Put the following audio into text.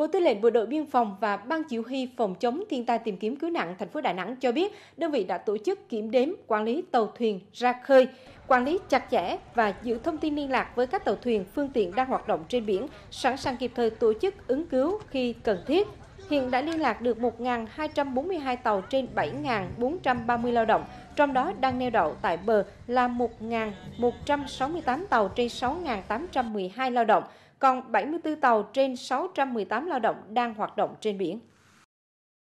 Bộ Tư lệnh Bộ đội Biên phòng và Ban Chỉ huy Phòng chống thiên tai tìm kiếm cứu nạn thành phố Đà Nẵng cho biết, đơn vị đã tổ chức kiểm đếm, quản lý tàu thuyền ra khơi, quản lý chặt chẽ và giữ thông tin liên lạc với các tàu thuyền, phương tiện đang hoạt động trên biển, sẵn sàng kịp thời tổ chức ứng cứu khi cần thiết. Hiện đã liên lạc được 1.242 tàu trên 7.430 lao động, trong đó đang neo đậu tại bờ là 1.168 tàu trên 6.812 lao động, còn 74 tàu trên 618 lao động đang hoạt động trên biển.